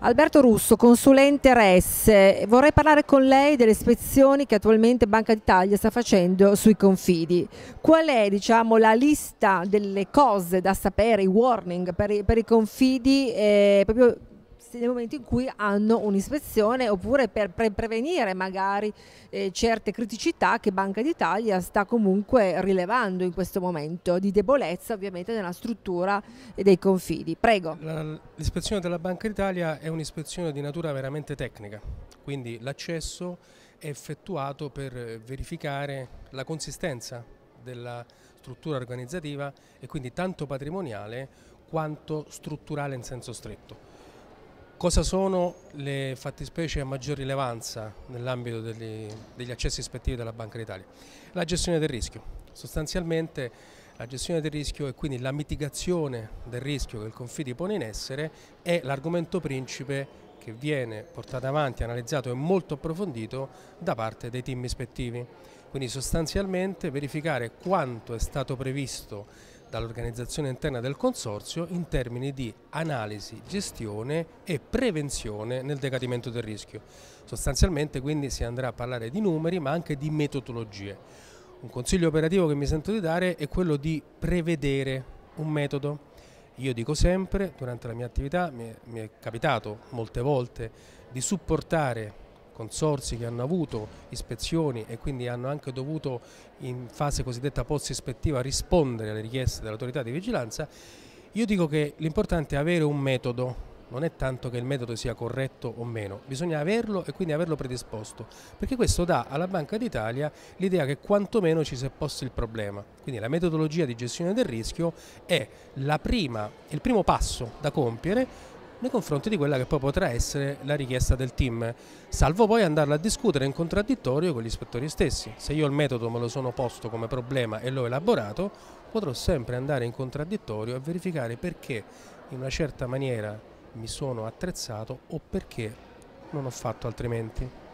Alberto Russo, consulente RES, vorrei parlare con lei delle ispezioni che attualmente Banca d'Italia sta facendo sui confidi. Qual è diciamo, la lista delle cose da sapere, i warning per i, per i confidi, eh, proprio nel momento in cui hanno un'ispezione oppure per pre prevenire magari eh, certe criticità che Banca d'Italia sta comunque rilevando in questo momento di debolezza ovviamente nella struttura e dei confidi. Prego. L'ispezione della Banca d'Italia è un'ispezione di natura veramente tecnica, quindi l'accesso è effettuato per verificare la consistenza della struttura organizzativa e quindi tanto patrimoniale quanto strutturale in senso stretto Cosa sono le fattispecie a maggior rilevanza nell'ambito degli, degli, accessi ispettivi della Banca d'Italia? La gestione del rischio. Sostanzialmente la gestione del rischio e quindi la mitigazione del rischio che il Confidi pone in essere è l'argomento principe che viene portato avanti, analizzato e molto approfondito da parte dei team ispettivi. Quindi sostanzialmente verificare quanto è stato previsto dall'organizzazione interna del Consorzio in termini di analisi, gestione e prevenzione nel decadimento del rischio. Sostanzialmente quindi si andrà a parlare di numeri ma anche di metodologie. Un consiglio operativo che mi sento di dare è quello di prevedere un metodo. Io dico sempre, durante la mia attività, mi è, mi è capitato molte volte di supportare consorsi che hanno avuto ispezioni e quindi hanno anche dovuto in fase cosiddetta post-ispettiva rispondere alle richieste dell'autorità di vigilanza, io dico che l'importante è avere un metodo, non è tanto che il metodo sia corretto o meno, bisogna averlo e quindi averlo predisposto, perché questo dà alla Banca d'Italia l'idea che quantomeno ci si è posto il problema. Quindi la metodologia di gestione del rischio è prima, il primo passo da compiere nei confronti di quella che poi potrà essere la richiesta del team, salvo poi andarla a discutere in contraddittorio con gli ispettori stessi. Se io il metodo me lo sono posto come problema e l'ho elaborato, potrò sempre andare in contraddittorio e verificare perché in una certa maniera mi sono attrezzato o perché non ho fatto altrimenti.